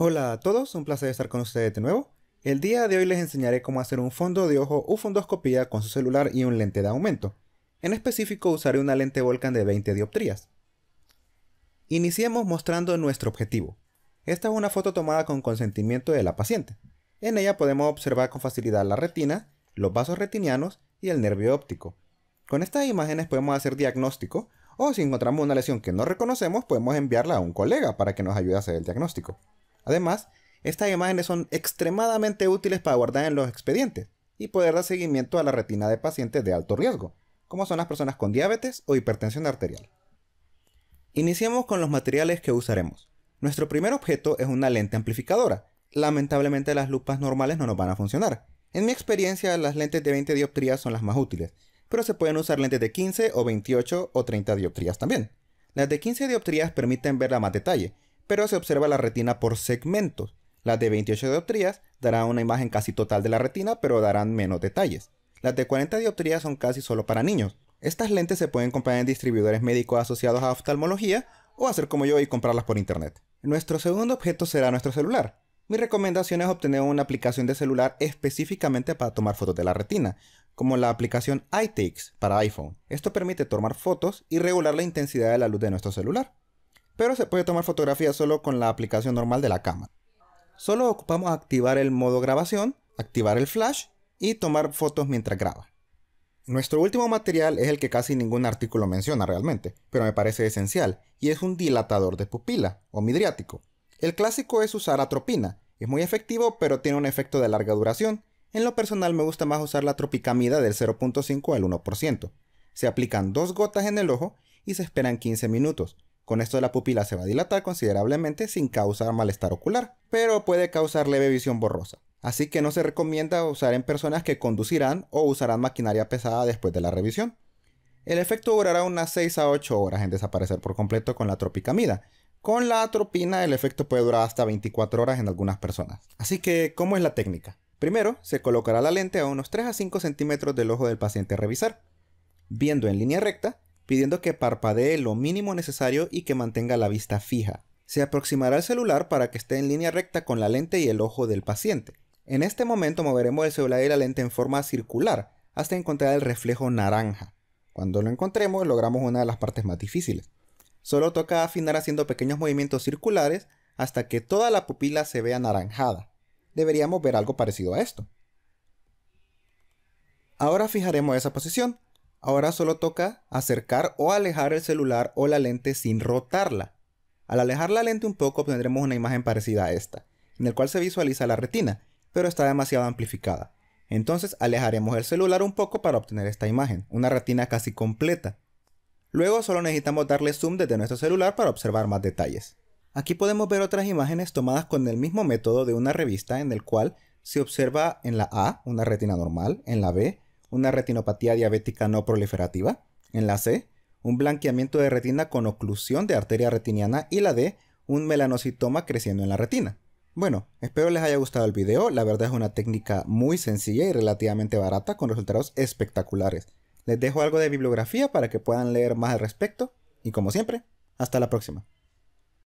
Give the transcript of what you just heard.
Hola a todos, un placer estar con ustedes de nuevo. El día de hoy les enseñaré cómo hacer un fondo de ojo u fondoscopía con su celular y un lente de aumento. En específico usaré una lente Volcan de 20 dioptrías. Iniciemos mostrando nuestro objetivo. Esta es una foto tomada con consentimiento de la paciente. En ella podemos observar con facilidad la retina, los vasos retinianos y el nervio óptico. Con estas imágenes podemos hacer diagnóstico o si encontramos una lesión que no reconocemos podemos enviarla a un colega para que nos ayude a hacer el diagnóstico. Además, estas imágenes son extremadamente útiles para guardar en los expedientes y poder dar seguimiento a la retina de pacientes de alto riesgo, como son las personas con diabetes o hipertensión arterial. Iniciemos con los materiales que usaremos. Nuestro primer objeto es una lente amplificadora. Lamentablemente las lupas normales no nos van a funcionar. En mi experiencia las lentes de 20 dioptrías son las más útiles, pero se pueden usar lentes de 15 o 28 o 30 dioptrías también. Las de 15 dioptrías permiten verla más detalle, pero se observa la retina por segmentos. Las de 28 dioptrías darán una imagen casi total de la retina, pero darán menos detalles. Las de 40 dioptrías son casi solo para niños. Estas lentes se pueden comprar en distribuidores médicos asociados a oftalmología o hacer como yo y comprarlas por internet. Nuestro segundo objeto será nuestro celular. Mi recomendación es obtener una aplicación de celular específicamente para tomar fotos de la retina, como la aplicación iTakes para iPhone. Esto permite tomar fotos y regular la intensidad de la luz de nuestro celular pero se puede tomar fotografía solo con la aplicación normal de la cámara. Solo ocupamos activar el modo grabación, activar el flash y tomar fotos mientras graba. Nuestro último material es el que casi ningún artículo menciona realmente, pero me parece esencial, y es un dilatador de pupila, o midriático. El clásico es usar atropina, es muy efectivo pero tiene un efecto de larga duración. En lo personal me gusta más usar la tropicamida del 0.5 al 1%. Se aplican dos gotas en el ojo y se esperan 15 minutos, con esto la pupila se va a dilatar considerablemente sin causar malestar ocular, pero puede causar leve visión borrosa. Así que no se recomienda usar en personas que conducirán o usarán maquinaria pesada después de la revisión. El efecto durará unas 6 a 8 horas en desaparecer por completo con la tropicamida. Con la atropina el efecto puede durar hasta 24 horas en algunas personas. Así que, ¿cómo es la técnica? Primero, se colocará la lente a unos 3 a 5 centímetros del ojo del paciente a revisar, viendo en línea recta pidiendo que parpadee lo mínimo necesario y que mantenga la vista fija. Se aproximará el celular para que esté en línea recta con la lente y el ojo del paciente. En este momento moveremos el celular y la lente en forma circular hasta encontrar el reflejo naranja. Cuando lo encontremos logramos una de las partes más difíciles. Solo toca afinar haciendo pequeños movimientos circulares hasta que toda la pupila se vea anaranjada. Deberíamos ver algo parecido a esto. Ahora fijaremos esa posición Ahora solo toca acercar o alejar el celular o la lente sin rotarla. Al alejar la lente un poco obtendremos una imagen parecida a esta, en el cual se visualiza la retina, pero está demasiado amplificada. Entonces alejaremos el celular un poco para obtener esta imagen, una retina casi completa. Luego solo necesitamos darle zoom desde nuestro celular para observar más detalles. Aquí podemos ver otras imágenes tomadas con el mismo método de una revista en el cual se observa en la A una retina normal, en la B una retinopatía diabética no proliferativa. En la C, un blanqueamiento de retina con oclusión de arteria retiniana y la D, un melanocitoma creciendo en la retina. Bueno, espero les haya gustado el video, la verdad es una técnica muy sencilla y relativamente barata con resultados espectaculares. Les dejo algo de bibliografía para que puedan leer más al respecto y como siempre, hasta la próxima.